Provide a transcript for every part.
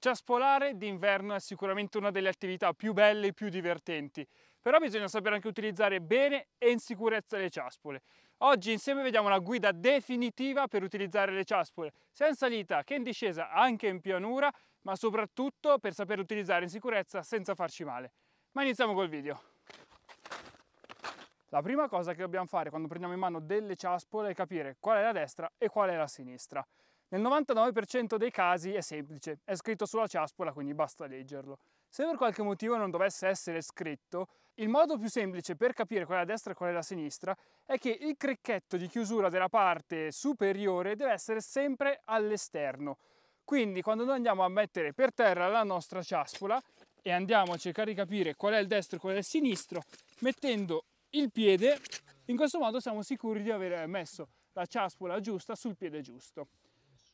Ciaspolare d'inverno è sicuramente una delle attività più belle e più divertenti, però bisogna sapere anche utilizzare bene e in sicurezza le ciaspole. Oggi insieme vediamo la guida definitiva per utilizzare le ciaspole, sia in salita che in discesa, anche in pianura, ma soprattutto per saper utilizzare in sicurezza senza farci male. Ma iniziamo col video. La prima cosa che dobbiamo fare quando prendiamo in mano delle ciaspole è capire qual è la destra e qual è la sinistra. Nel 99% dei casi è semplice, è scritto sulla ciaspola quindi basta leggerlo. Se per qualche motivo non dovesse essere scritto, il modo più semplice per capire qual è la destra e qual è la sinistra è che il cricchetto di chiusura della parte superiore deve essere sempre all'esterno. Quindi quando noi andiamo a mettere per terra la nostra ciaspola e andiamo a cercare di capire qual è il destro e qual è il sinistro, mettendo il piede, in questo modo siamo sicuri di aver messo la ciaspola giusta sul piede giusto.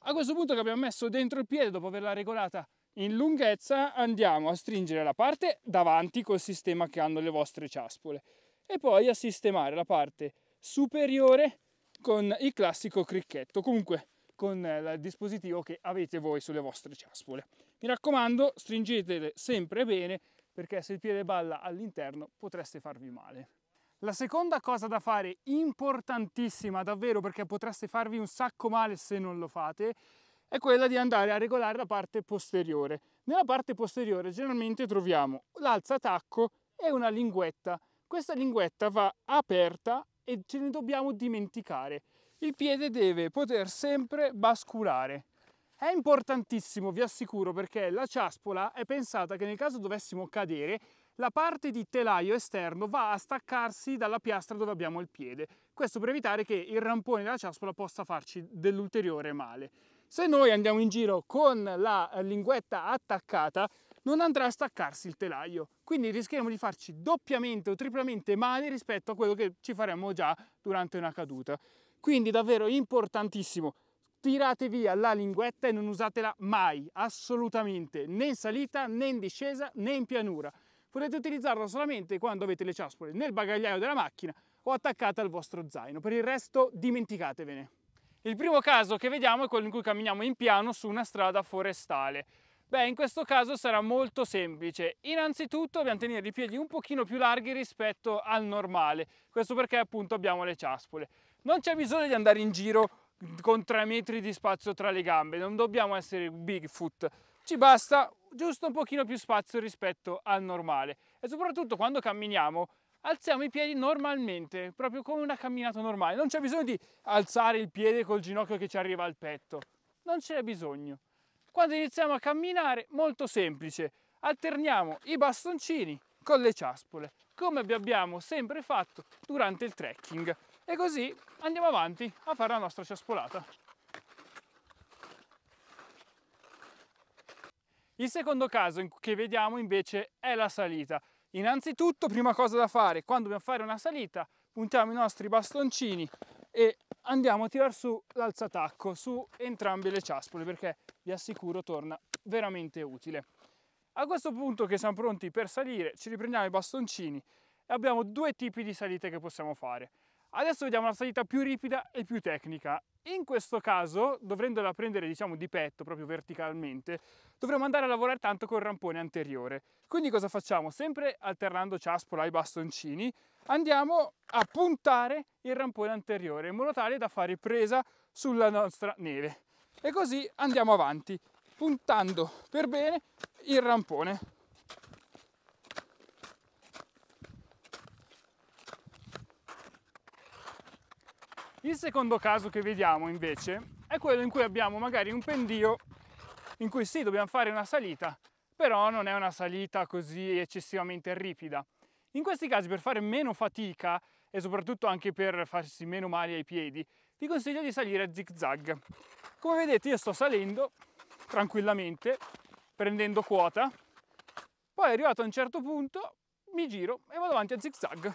A questo punto che abbiamo messo dentro il piede, dopo averla regolata in lunghezza, andiamo a stringere la parte davanti col sistema che hanno le vostre ciaspole e poi a sistemare la parte superiore con il classico cricchetto, comunque con eh, il dispositivo che avete voi sulle vostre ciaspole. Mi raccomando, stringetele sempre bene perché se il piede balla all'interno potreste farvi male. La seconda cosa da fare, importantissima davvero perché potreste farvi un sacco male se non lo fate, è quella di andare a regolare la parte posteriore. Nella parte posteriore generalmente troviamo l'alzatacco e una linguetta. Questa linguetta va aperta e ce ne dobbiamo dimenticare. Il piede deve poter sempre basculare. È importantissimo, vi assicuro, perché la ciaspola è pensata che nel caso dovessimo cadere la parte di telaio esterno va a staccarsi dalla piastra dove abbiamo il piede, questo per evitare che il rampone della ciaspola possa farci dell'ulteriore male. Se noi andiamo in giro con la linguetta attaccata, non andrà a staccarsi il telaio, quindi rischieremo di farci doppiamente o triplamente male rispetto a quello che ci faremmo già durante una caduta. Quindi davvero importantissimo, tirate via la linguetta e non usatela mai, assolutamente, né in salita, né in discesa, né in pianura. Potete utilizzarla solamente quando avete le ciaspole nel bagagliaio della macchina o attaccate al vostro zaino, per il resto dimenticatevene. Il primo caso che vediamo è quello in cui camminiamo in piano su una strada forestale. Beh, in questo caso sarà molto semplice. Innanzitutto dobbiamo tenere i piedi un pochino più larghi rispetto al normale, questo perché appunto abbiamo le ciaspole. Non c'è bisogno di andare in giro con 3 metri di spazio tra le gambe, non dobbiamo essere Bigfoot ci basta giusto un pochino più spazio rispetto al normale e soprattutto quando camminiamo alziamo i piedi normalmente, proprio come una camminata normale. Non c'è bisogno di alzare il piede col ginocchio che ci arriva al petto, non c'è bisogno. Quando iniziamo a camminare, molto semplice, alterniamo i bastoncini con le ciaspole, come abbiamo sempre fatto durante il trekking. E così andiamo avanti a fare la nostra ciaspolata. Il secondo caso che vediamo invece è la salita. Innanzitutto, prima cosa da fare, quando dobbiamo fare una salita, puntiamo i nostri bastoncini e andiamo a tirar su l'alzatacco su entrambe le ciaspole perché vi assicuro torna veramente utile. A questo punto che siamo pronti per salire, ci riprendiamo i bastoncini e abbiamo due tipi di salite che possiamo fare. Adesso vediamo la salita più ripida e più tecnica. In questo caso, dovendola prendere diciamo di petto, proprio verticalmente, dovremo andare a lavorare tanto col rampone anteriore. Quindi cosa facciamo? Sempre alternando ciaspola ai bastoncini, andiamo a puntare il rampone anteriore in modo tale da fare presa sulla nostra neve. E così andiamo avanti, puntando per bene il rampone. Il secondo caso che vediamo invece è quello in cui abbiamo magari un pendio in cui sì dobbiamo fare una salita, però non è una salita così eccessivamente ripida. In questi casi per fare meno fatica e soprattutto anche per farsi meno male ai piedi, vi consiglio di salire a zig zag. Come vedete io sto salendo tranquillamente, prendendo quota, poi arrivato a un certo punto mi giro e vado avanti a zig zag.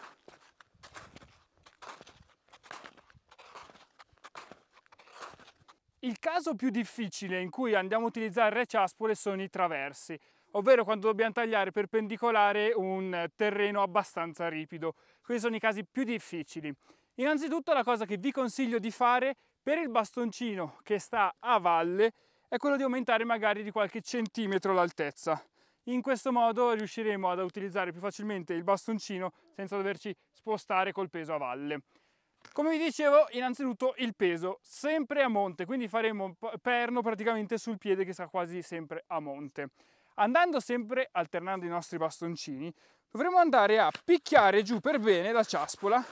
Il caso più difficile in cui andiamo a utilizzare reciaspole sono i traversi, ovvero quando dobbiamo tagliare perpendicolare un terreno abbastanza ripido. Questi sono i casi più difficili. Innanzitutto la cosa che vi consiglio di fare per il bastoncino che sta a valle è quello di aumentare magari di qualche centimetro l'altezza. In questo modo riusciremo ad utilizzare più facilmente il bastoncino senza doverci spostare col peso a valle. Come vi dicevo, innanzitutto il peso, sempre a monte, quindi faremo perno praticamente sul piede che sta quasi sempre a monte. Andando sempre alternando i nostri bastoncini, dovremo andare a picchiare giù per bene la ciaspola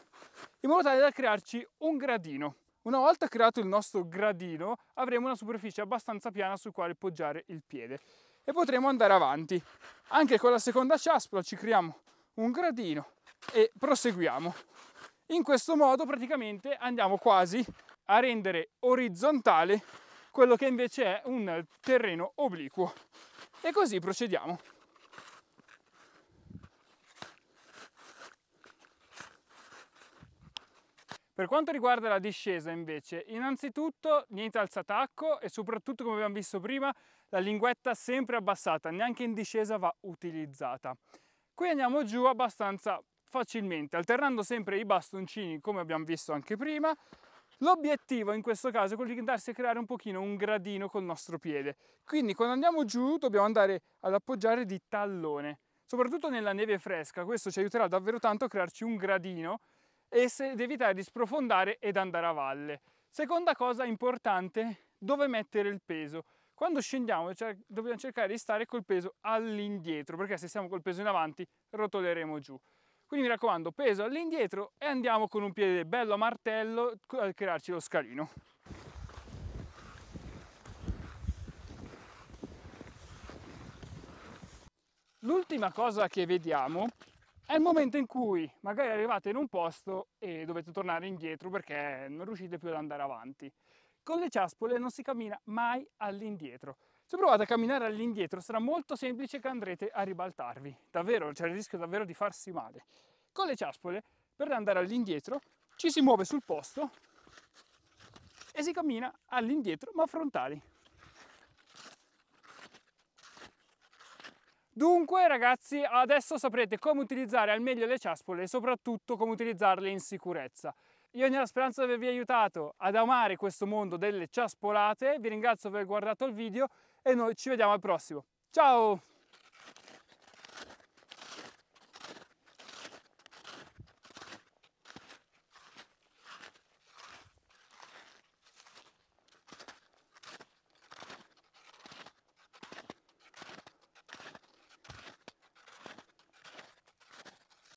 in modo tale da crearci un gradino. Una volta creato il nostro gradino avremo una superficie abbastanza piana sul quale poggiare il piede e potremo andare avanti. Anche con la seconda ciaspola ci creiamo un gradino e proseguiamo. In questo modo praticamente andiamo quasi a rendere orizzontale quello che invece è un terreno obliquo. E così procediamo. Per quanto riguarda la discesa invece, innanzitutto niente alzatacco e soprattutto come abbiamo visto prima la linguetta sempre abbassata, neanche in discesa va utilizzata. Qui andiamo giù abbastanza facilmente, alternando sempre i bastoncini come abbiamo visto anche prima. L'obiettivo in questo caso è quello di andarsi a creare un pochino un gradino col nostro piede. Quindi quando andiamo giù dobbiamo andare ad appoggiare di tallone, soprattutto nella neve fresca. Questo ci aiuterà davvero tanto a crearci un gradino e ed evitare di sprofondare ed andare a valle. Seconda cosa importante, dove mettere il peso. Quando scendiamo cer cioè, dobbiamo cercare di stare col peso all'indietro, perché se siamo col peso in avanti rotoleremo giù. Quindi mi raccomando, peso all'indietro e andiamo con un piede bello a martello a crearci lo scalino. L'ultima cosa che vediamo è il momento in cui magari arrivate in un posto e dovete tornare indietro perché non riuscite più ad andare avanti. Con le ciaspole non si cammina mai all'indietro. Se provate a camminare all'indietro sarà molto semplice che andrete a ribaltarvi, davvero, c'è cioè, il rischio davvero di farsi male. Con le ciaspole, per andare all'indietro, ci si muove sul posto e si cammina all'indietro ma frontali. Dunque ragazzi adesso saprete come utilizzare al meglio le ciaspole e soprattutto come utilizzarle in sicurezza. Io nella speranza di avervi aiutato ad amare questo mondo delle ciaspolate vi ringrazio per aver guardato il video e noi ci vediamo al prossimo. Ciao!